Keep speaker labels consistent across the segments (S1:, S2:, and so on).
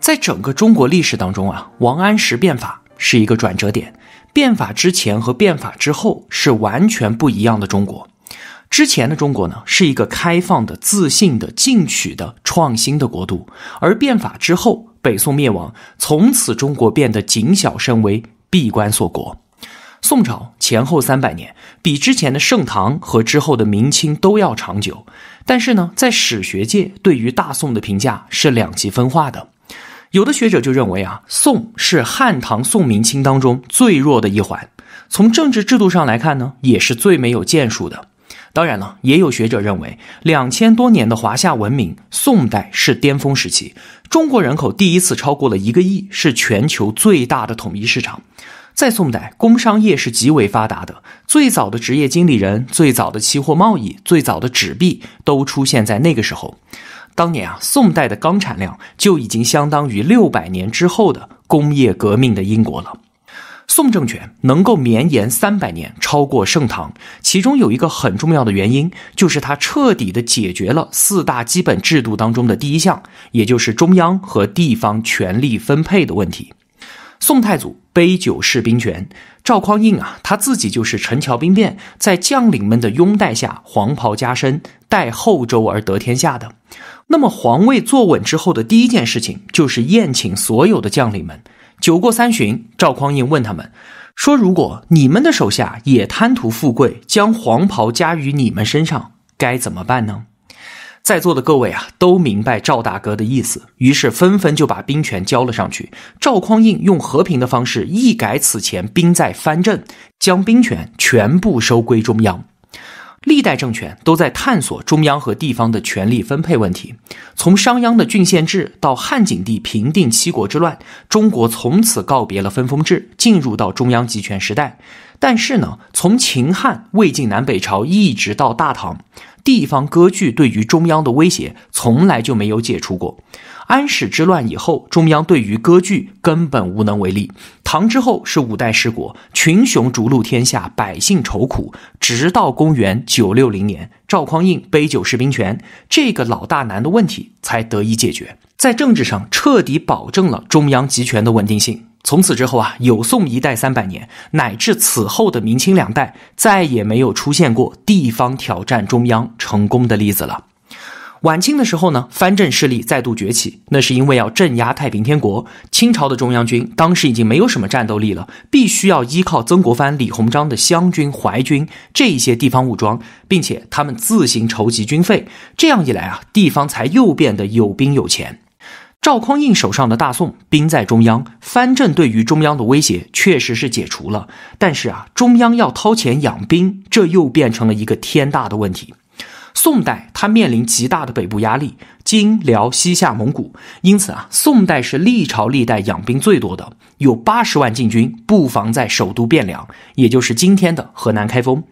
S1: 在整个中国历史当中啊，王安石变法是一个转折点。变法之前和变法之后是完全不一样的中国。之前的中国呢，是一个开放的、自信的、进取的、创新的国度；而变法之后，北宋灭亡，从此中国变得谨小慎微、闭关锁国。宋朝前后三百年，比之前的盛唐和之后的明清都要长久。但是呢，在史学界对于大宋的评价是两极分化的。有的学者就认为啊，宋是汉唐宋明清当中最弱的一环，从政治制度上来看呢，也是最没有建树的。当然了，也有学者认为，两千多年的华夏文明，宋代是巅峰时期。中国人口第一次超过了一个亿，是全球最大的统一市场。在宋代，工商业是极为发达的，最早的职业经理人、最早的期货贸易、最早的纸币，都出现在那个时候。当年啊，宋代的钢产量就已经相当于六百年之后的工业革命的英国了。宋政权能够绵延三百年，超过盛唐，其中有一个很重要的原因，就是它彻底的解决了四大基本制度当中的第一项，也就是中央和地方权力分配的问题。宋太祖杯酒释兵权，赵匡胤啊，他自己就是陈桥兵变，在将领们的拥戴下，黄袍加身，代后周而得天下。的，那么皇位坐稳之后的第一件事情，就是宴请所有的将领们。酒过三巡，赵匡胤问他们，说：“如果你们的手下也贪图富贵，将黄袍加于你们身上，该怎么办呢？”在座的各位啊，都明白赵大哥的意思，于是纷纷就把兵权交了上去。赵匡胤用和平的方式，一改此前兵在藩镇，将兵权全部收归中央。历代政权都在探索中央和地方的权力分配问题。从商鞅的郡县制到汉景帝平定七国之乱，中国从此告别了分封制，进入到中央集权时代。但是呢，从秦汉、魏晋南北朝一直到大唐。地方割据对于中央的威胁从来就没有解除过。安史之乱以后，中央对于割据根本无能为力。唐之后是五代十国，群雄逐鹿天下，百姓愁苦。直到公元九六零年，赵匡胤杯酒释兵权，这个老大难的问题才得以解决，在政治上彻底保证了中央集权的稳定性。从此之后啊，有宋一代三百年，乃至此后的明清两代，再也没有出现过地方挑战中央成功的例子了。晚清的时候呢，藩镇势力再度崛起，那是因为要镇压太平天国。清朝的中央军当时已经没有什么战斗力了，必须要依靠曾国藩、李鸿章的湘军、淮军这些地方武装，并且他们自行筹集军费。这样一来啊，地方才又变得有兵有钱。赵匡胤手上的大宋兵在中央，藩镇对于中央的威胁确实是解除了，但是啊，中央要掏钱养兵，这又变成了一个天大的问题。宋代他面临极大的北部压力，金、辽、西夏、蒙古，因此啊，宋代是历朝历代养兵最多的，有八十万禁军布防在首都汴梁，也就是今天的河南开封。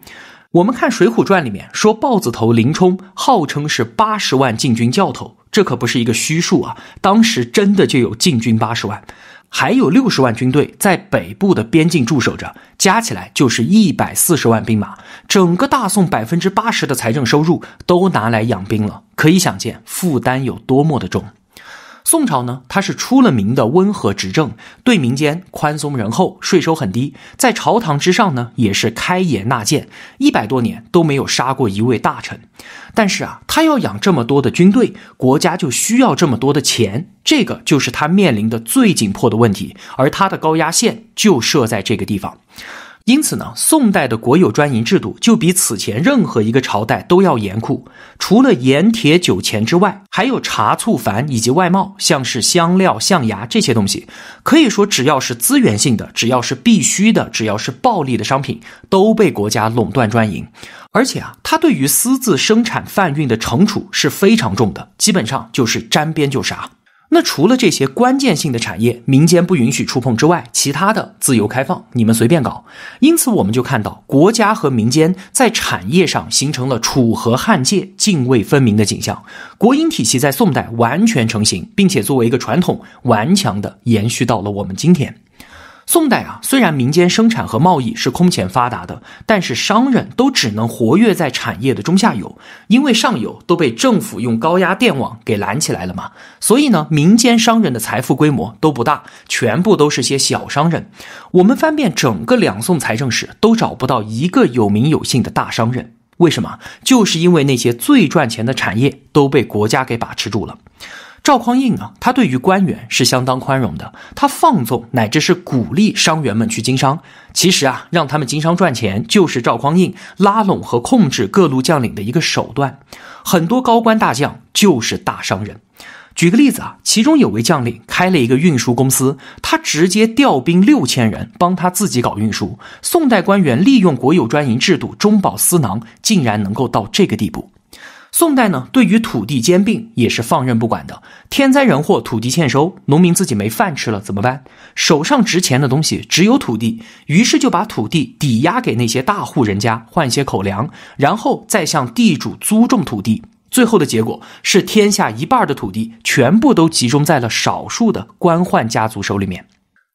S1: 我们看《水浒传》里面说，豹子头林冲号称是八十万禁军教头。这可不是一个虚数啊！当时真的就有禁军八十万，还有六十万军队在北部的边境驻守着，加起来就是一百四十万兵马。整个大宋百分之八十的财政收入都拿来养兵了，可以想见负担有多么的重。宋朝呢，他是出了名的温和执政，对民间宽松仁厚，税收很低。在朝堂之上呢，也是开言纳谏，一百多年都没有杀过一位大臣。但是啊，他要养这么多的军队，国家就需要这么多的钱，这个就是他面临的最紧迫的问题，而他的高压线就设在这个地方。因此呢，宋代的国有专营制度就比此前任何一个朝代都要严酷。除了盐铁酒钱之外，还有茶醋矾以及外贸，像是香料、象牙这些东西，可以说只要是资源性的，只要是必须的，只要是暴利的商品，都被国家垄断专营。而且啊，他对于私自生产、贩运的惩处是非常重的，基本上就是沾边就杀。那除了这些关键性的产业，民间不允许触碰之外，其他的自由开放，你们随便搞。因此，我们就看到国家和民间在产业上形成了楚河汉界、泾渭分明的景象。国营体系在宋代完全成型，并且作为一个传统，顽强的延续到了我们今天。宋代啊，虽然民间生产和贸易是空前发达的，但是商人都只能活跃在产业的中下游，因为上游都被政府用高压电网给拦起来了嘛。所以呢，民间商人的财富规模都不大，全部都是些小商人。我们翻遍整个两宋财政史，都找不到一个有名有姓的大商人。为什么？就是因为那些最赚钱的产业都被国家给把持住了。赵匡胤啊，他对于官员是相当宽容的，他放纵乃至是鼓励商员们去经商。其实啊，让他们经商赚钱，就是赵匡胤拉拢和控制各路将领的一个手段。很多高官大将就是大商人。举个例子啊，其中有位将领开了一个运输公司，他直接调兵六千人帮他自己搞运输。宋代官员利用国有专营制度中饱私囊，竟然能够到这个地步。宋代呢，对于土地兼并也是放任不管的。天灾人祸，土地欠收，农民自己没饭吃了，怎么办？手上值钱的东西只有土地，于是就把土地抵押给那些大户人家，换些口粮，然后再向地主租种土地。最后的结果是，天下一半的土地全部都集中在了少数的官宦家族手里面。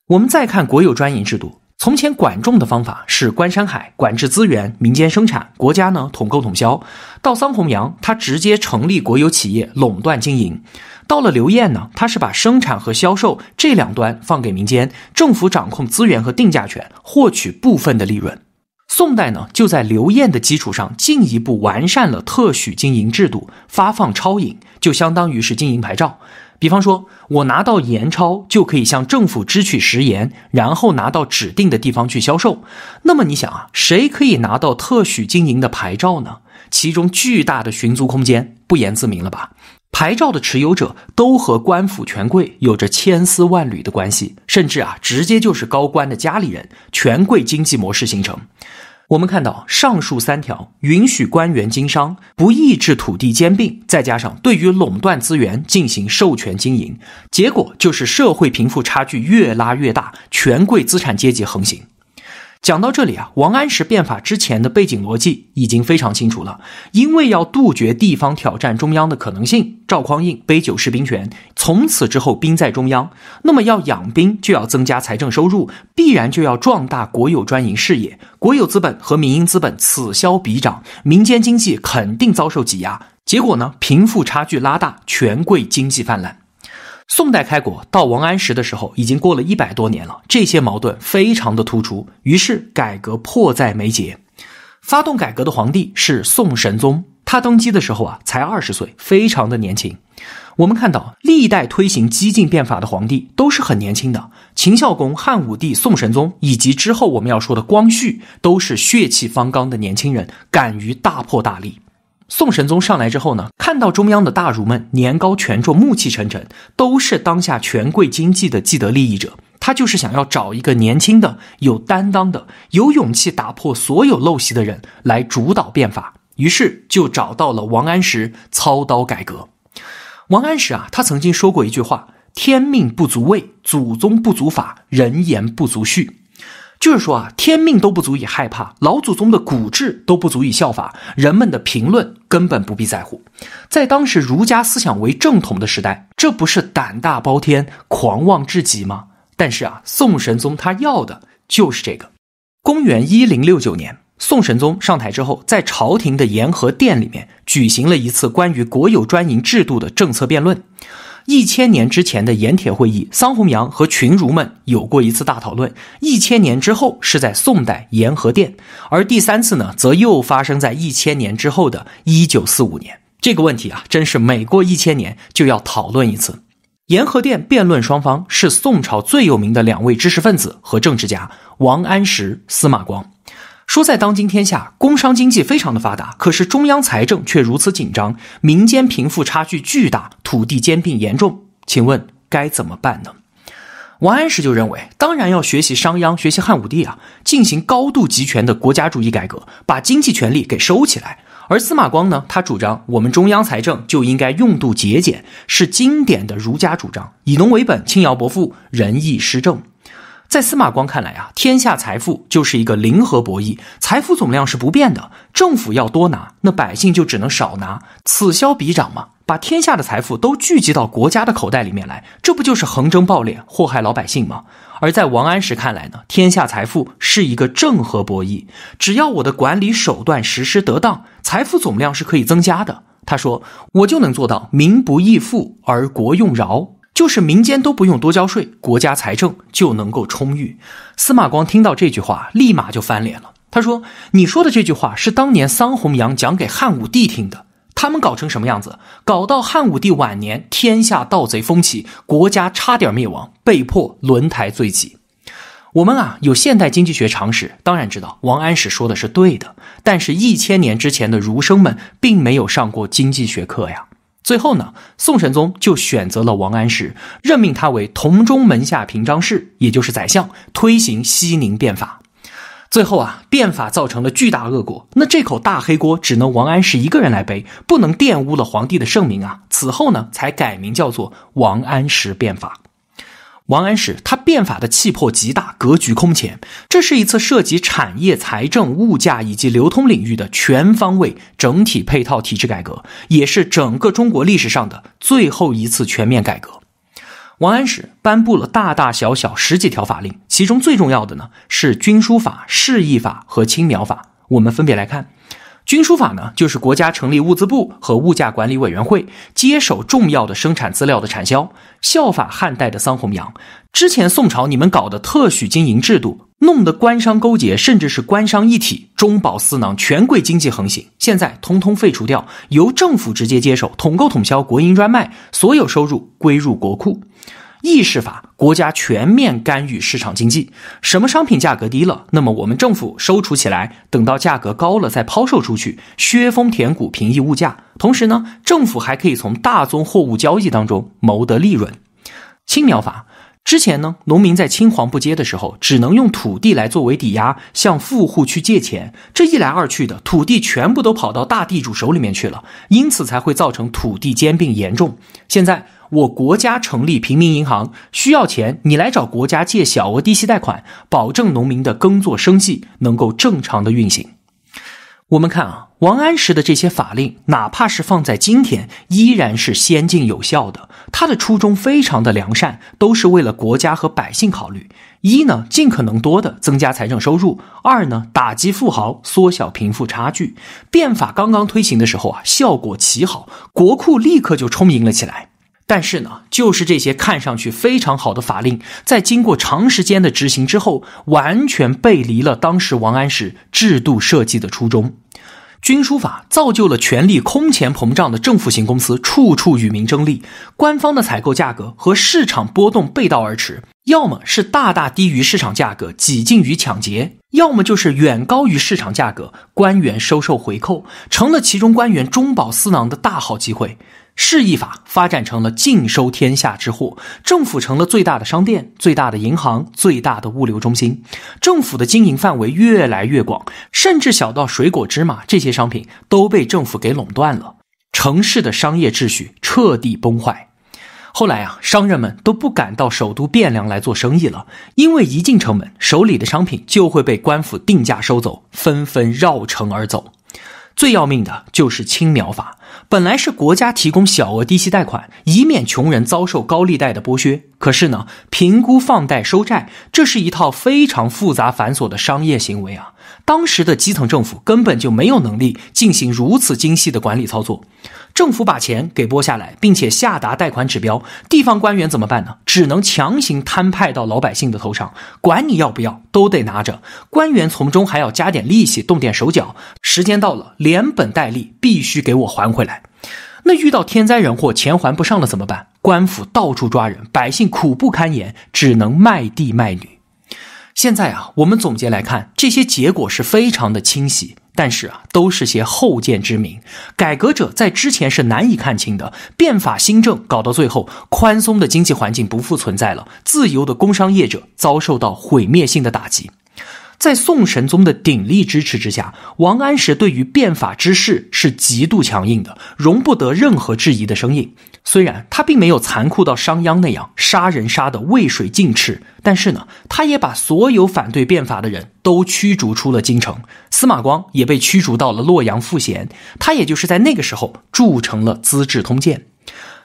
S1: 我们再看国有专营制度。从前，管仲的方法是观山海，管制资源，民间生产，国家呢统购统销。到桑弘羊，他直接成立国有企业，垄断经营。到了刘晏呢，他是把生产和销售这两端放给民间，政府掌控资源和定价权，获取部分的利润。宋代呢，就在刘晏的基础上进一步完善了特许经营制度，发放超引，就相当于是经营牌照。比方说，我拿到盐钞就可以向政府支取食盐，然后拿到指定的地方去销售。那么你想啊，谁可以拿到特许经营的牌照呢？其中巨大的寻租空间不言自明了吧？牌照的持有者都和官府权贵有着千丝万缕的关系，甚至啊，直接就是高官的家里人。权贵经济模式形成。我们看到上述三条允许官员经商，不抑制土地兼并，再加上对于垄断资源进行授权经营，结果就是社会贫富差距越拉越大，权贵资产阶级横行。讲到这里啊，王安石变法之前的背景逻辑已经非常清楚了。因为要杜绝地方挑战中央的可能性，赵匡胤杯酒释兵权，从此之后兵在中央。那么要养兵，就要增加财政收入，必然就要壮大国有专营事业，国有资本和民营资本此消彼长，民间经济肯定遭受挤压。结果呢，贫富差距拉大，权贵经济泛滥。宋代开国到王安石的时候，已经过了一百多年了，这些矛盾非常的突出，于是改革迫在眉睫。发动改革的皇帝是宋神宗，他登基的时候啊，才二十岁，非常的年轻。我们看到历代推行激进变法的皇帝都是很年轻的，秦孝公、汉武帝、宋神宗以及之后我们要说的光绪，都是血气方刚的年轻人，敢于大破大立。宋神宗上来之后呢，看到中央的大儒们年高权重、暮气沉沉，都是当下权贵经济的既得利益者，他就是想要找一个年轻的、有担当的、有勇气打破所有陋习的人来主导变法，于是就找到了王安石操刀改革。王安石啊，他曾经说过一句话：“天命不足畏，祖宗不足法，人言不足恤。”就是说啊，天命都不足以害怕，老祖宗的古制都不足以效法，人们的评论根本不必在乎。在当时儒家思想为正统的时代，这不是胆大包天、狂妄至极吗？但是啊，宋神宗他要的就是这个。公元一零六九年，宋神宗上台之后，在朝廷的延和殿里面举行了一次关于国有专营制度的政策辩论。一千年之前的盐铁会议，桑弘羊和群儒们有过一次大讨论。一千年之后是在宋代盐和殿，而第三次呢，则又发生在一千年之后的一九四五年。这个问题啊，真是每过一千年就要讨论一次。盐和殿辩论双方是宋朝最有名的两位知识分子和政治家：王安石、司马光。说在当今天下，工商经济非常的发达，可是中央财政却如此紧张，民间贫富差距巨大，土地兼并严重。请问该怎么办呢？王安石就认为，当然要学习商鞅，学习汉武帝啊，进行高度集权的国家主义改革，把经济权力给收起来。而司马光呢，他主张我们中央财政就应该用度节俭，是经典的儒家主张，以农为本，轻徭薄赋，仁义施政。在司马光看来啊，天下财富就是一个零和博弈，财富总量是不变的，政府要多拿，那百姓就只能少拿，此消彼长嘛。把天下的财富都聚集到国家的口袋里面来，这不就是横征暴敛、祸害老百姓吗？而在王安石看来呢，天下财富是一个正和博弈，只要我的管理手段实施得当，财富总量是可以增加的。他说，我就能做到民不易富而国用饶。就是民间都不用多交税，国家财政就能够充裕。司马光听到这句话，立马就翻脸了。他说：“你说的这句话是当年桑弘羊讲给汉武帝听的。他们搞成什么样子？搞到汉武帝晚年，天下盗贼风起，国家差点灭亡，被迫轮台罪己。我们啊，有现代经济学常识，当然知道王安石说的是对的。但是，一千年之前的儒生们并没有上过经济学课呀。”最后呢，宋神宗就选择了王安石，任命他为同中门下平章事，也就是宰相，推行熙宁变法。最后啊，变法造成了巨大恶果，那这口大黑锅只能王安石一个人来背，不能玷污了皇帝的圣名啊。此后呢，才改名叫做王安石变法。王安石他变法的气魄极大，格局空前。这是一次涉及产业、财政、物价以及流通领域的全方位、整体配套体制改革，也是整个中国历史上的最后一次全面改革。王安石颁布了大大小小十几条法令，其中最重要的呢是军书法、示意法和青苗法。我们分别来看。军书法呢，就是国家成立物资部和物价管理委员会，接手重要的生产资料的产销，效法汉代的桑弘羊。之前宋朝你们搞的特许经营制度，弄得官商勾结，甚至是官商一体，中饱私囊，权贵经济横行。现在通通废除掉，由政府直接接手，统购统销，国营专卖，所有收入归入国库。意识法，国家全面干预市场经济，什么商品价格低了，那么我们政府收储起来，等到价格高了再抛售出去，削峰填谷，平抑物价。同时呢，政府还可以从大宗货物交易当中谋得利润。青苗法。之前呢，农民在青黄不接的时候，只能用土地来作为抵押，向富户去借钱。这一来二去的，土地全部都跑到大地主手里面去了，因此才会造成土地兼并严重。现在我国家成立平民银行，需要钱，你来找国家借小额低息贷款，保证农民的耕作生计能够正常的运行。我们看啊，王安石的这些法令，哪怕是放在今天，依然是先进有效的。他的初衷非常的良善，都是为了国家和百姓考虑。一呢，尽可能多的增加财政收入；二呢，打击富豪，缩小贫富差距。变法刚刚推行的时候啊，效果奇好，国库立刻就充盈了起来。但是呢，就是这些看上去非常好的法令，在经过长时间的执行之后，完全背离了当时王安石制度设计的初衷。军书法造就了权力空前膨胀的政府型公司，处处与民争利。官方的采购价格和市场波动背道而驰，要么是大大低于市场价格，几近于抢劫；要么就是远高于市场价格，官员收受回扣，成了其中官员中饱私囊的大好机会。市役法发展成了尽收天下之货，政府成了最大的商店、最大的银行、最大的物流中心。政府的经营范围越来越广，甚至小到水果、芝麻这些商品都被政府给垄断了。城市的商业秩序彻底崩坏。后来呀，商人们都不敢到首都汴梁来做生意了，因为一进城门，手里的商品就会被官府定价收走，纷纷绕城而走。最要命的就是青苗法，本来是国家提供小额低息贷款，以免穷人遭受高利贷的剥削。可是呢，评估放贷收债，这是一套非常复杂繁琐的商业行为啊。当时的基层政府根本就没有能力进行如此精细的管理操作，政府把钱给拨下来，并且下达贷款指标，地方官员怎么办呢？只能强行摊派到老百姓的头上，管你要不要都得拿着。官员从中还要加点利息，动点手脚。时间到了，连本带利必须给我还回来。那遇到天灾人祸，钱还不上了怎么办？官府到处抓人，百姓苦不堪言，只能卖地卖女。现在啊，我们总结来看，这些结果是非常的清晰，但是啊，都是些后见之明。改革者在之前是难以看清的。变法新政搞到最后，宽松的经济环境不复存在了，自由的工商业者遭受到毁灭性的打击。在宋神宗的鼎力支持之下，王安石对于变法之事是极度强硬的，容不得任何质疑的声音。虽然他并没有残酷到商鞅那样杀人杀的渭水尽赤，但是呢，他也把所有反对变法的人都驱逐出了京城。司马光也被驱逐到了洛阳赋闲，他也就是在那个时候铸成了《资治通鉴》。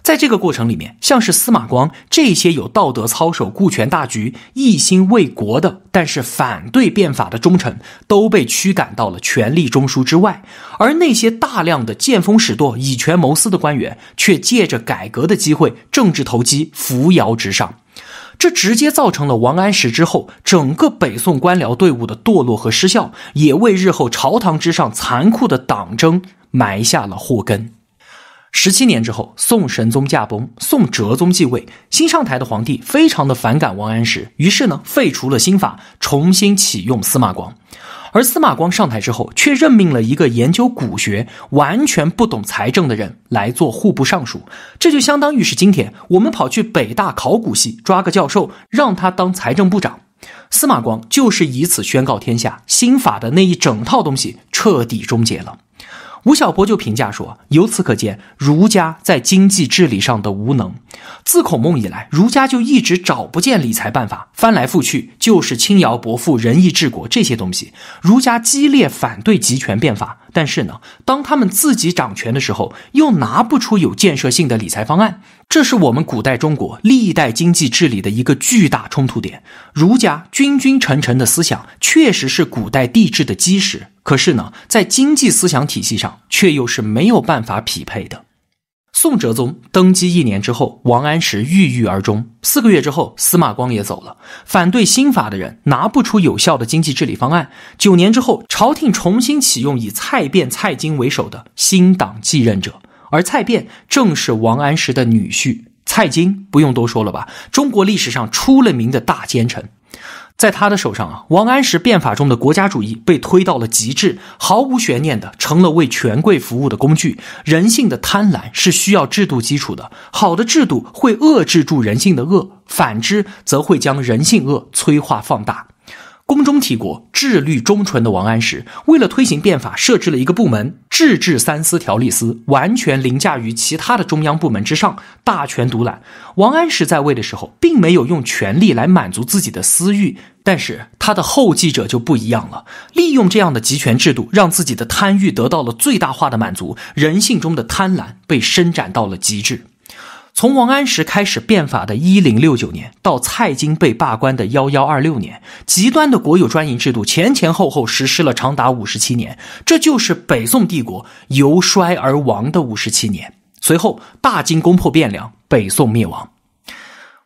S1: 在这个过程里面，像是司马光这些有道德操守、顾全大局、一心为国的，但是反对变法的忠臣，都被驱赶到了权力中枢之外；而那些大量的见风使舵、以权谋私的官员，却借着改革的机会，政治投机，扶摇直上。这直接造成了王安石之后整个北宋官僚队伍的堕落和失效，也为日后朝堂之上残酷的党争埋下了祸根。十七年之后，宋神宗驾崩，宋哲宗继位。新上台的皇帝非常的反感王安石，于是呢废除了新法，重新启用司马光。而司马光上台之后，却任命了一个研究古学、完全不懂财政的人来做户部尚书。这就相当于是今天我们跑去北大考古系抓个教授，让他当财政部长。司马光就是以此宣告天下新法的那一整套东西彻底终结了。吴晓波就评价说：“由此可见，儒家在经济治理上的无能。自孔孟以来，儒家就一直找不见理财办法，翻来覆去就是轻徭薄赋、仁义治国这些东西。儒家激烈反对集权变法，但是呢，当他们自己掌权的时候，又拿不出有建设性的理财方案。”这是我们古代中国历代经济治理的一个巨大冲突点。儒家君君臣臣的思想确实是古代帝制的基石，可是呢，在经济思想体系上却又是没有办法匹配的。宋哲宗登基一年之后，王安石郁郁而终；四个月之后，司马光也走了。反对新法的人拿不出有效的经济治理方案。九年之后，朝廷重新启用以蔡卞、蔡京为首的新党继任者。而蔡卞正是王安石的女婿，蔡京不用多说了吧？中国历史上出了名的大奸臣，在他的手上啊，王安石变法中的国家主义被推到了极致，毫无悬念的成了为权贵服务的工具。人性的贪婪是需要制度基础的，好的制度会遏制住人性的恶，反之则会将人性恶催化放大。宫中提国，治律忠纯的王安石，为了推行变法，设置了一个部门——治治三司条例司，完全凌驾于其他的中央部门之上，大权独揽。王安石在位的时候，并没有用权力来满足自己的私欲，但是他的后继者就不一样了，利用这样的集权制度，让自己的贪欲得到了最大化的满足，人性中的贪婪被伸展到了极致。从王安石开始变法的一零六九年，到蔡京被罢官的幺幺二六年，极端的国有专营制度前前后后实施了长达五十七年，这就是北宋帝国由衰而亡的五十七年。随后，大金攻破汴梁，北宋灭亡。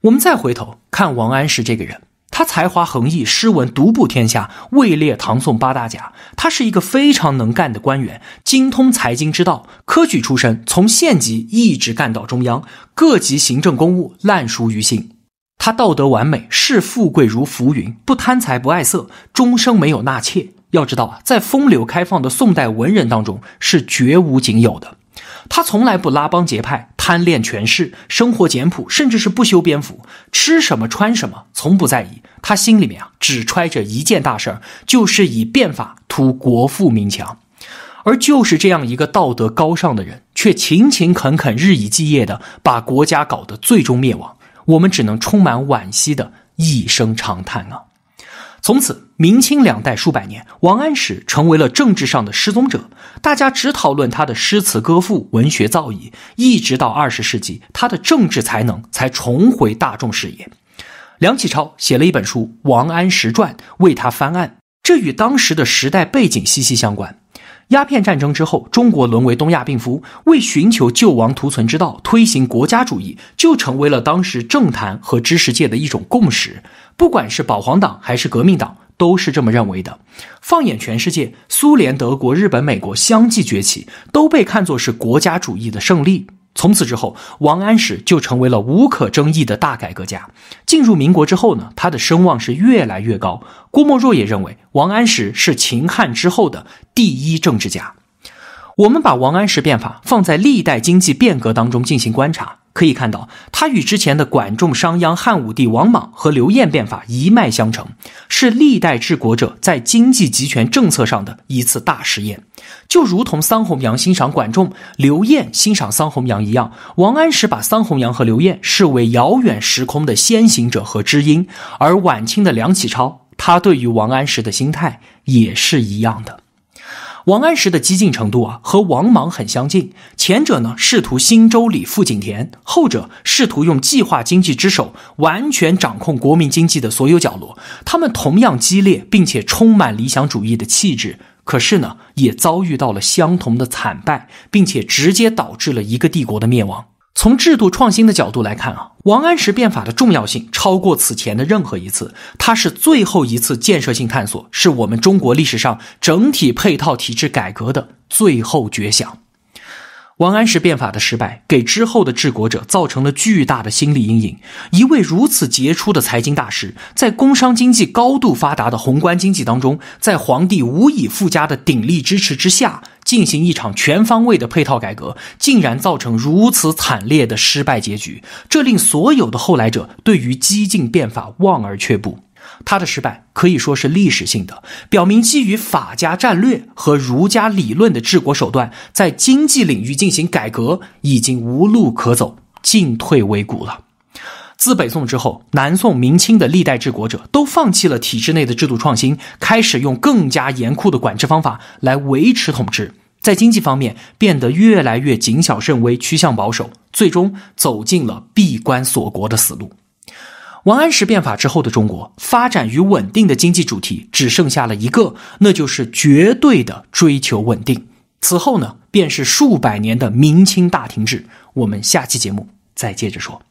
S1: 我们再回头看王安石这个人。他才华横溢，诗文独步天下，位列唐宋八大甲。他是一个非常能干的官员，精通财经之道，科举出身，从县级一直干到中央，各级行政公务烂熟于心。他道德完美，视富贵如浮云，不贪财不爱色，终生没有纳妾。要知道，在风流开放的宋代文人当中是绝无仅有的。他从来不拉帮结派。贪恋权势，生活简朴，甚至是不修边幅，吃什么穿什么，从不在意。他心里面啊，只揣着一件大事儿，就是以变法图国富民强。而就是这样一个道德高尚的人，却勤勤恳恳、日以继夜的把国家搞得最终灭亡。我们只能充满惋惜的一声长叹啊！从此，明清两代数百年，王安石成为了政治上的失踪者。大家只讨论他的诗词歌赋、文学造诣，一直到二十世纪，他的政治才能才重回大众视野。梁启超写了一本书《王安石传》，为他翻案。这与当时的时代背景息息相关。鸦片战争之后，中国沦为东亚病夫，为寻求救亡图存之道，推行国家主义就成为了当时政坛和知识界的一种共识。不管是保皇党还是革命党，都是这么认为的。放眼全世界，苏联、德国、日本、美国相继崛起，都被看作是国家主义的胜利。从此之后，王安石就成为了无可争议的大改革家。进入民国之后呢，他的声望是越来越高。郭沫若也认为，王安石是秦汉之后的第一政治家。我们把王安石变法放在历代经济变革当中进行观察。可以看到，他与之前的管仲、商鞅、汉武帝、王莽和刘晏变法一脉相承，是历代治国者在经济集权政策上的一次大实验。就如同桑弘羊欣赏管仲，刘晏欣赏桑弘羊一样，王安石把桑弘羊和刘晏视为遥远时空的先行者和知音。而晚清的梁启超，他对于王安石的心态也是一样的。王安石的激进程度啊，和王莽很相近。前者呢试图新周礼富井田，后者试图用计划经济之手完全掌控国民经济的所有角落。他们同样激烈，并且充满理想主义的气质，可是呢也遭遇到了相同的惨败，并且直接导致了一个帝国的灭亡。从制度创新的角度来看啊，王安石变法的重要性超过此前的任何一次，它是最后一次建设性探索，是我们中国历史上整体配套体制改革的最后绝响。王安石变法的失败，给之后的治国者造成了巨大的心理阴影。一位如此杰出的财经大师，在工商经济高度发达的宏观经济当中，在皇帝无以复加的鼎力支持之下，进行一场全方位的配套改革，竟然造成如此惨烈的失败结局，这令所有的后来者对于激进变法望而却步。他的失败可以说是历史性的，表明基于法家战略和儒家理论的治国手段，在经济领域进行改革已经无路可走，进退维谷了。自北宋之后，南宋、明清的历代治国者都放弃了体制内的制度创新，开始用更加严酷的管制方法来维持统治，在经济方面变得越来越谨小慎微，趋向保守，最终走进了闭关锁国的死路。王安石变法之后的中国，发展与稳定的经济主题只剩下了一个，那就是绝对的追求稳定。此后呢，便是数百年的明清大停滞。我们下期节目再接着说。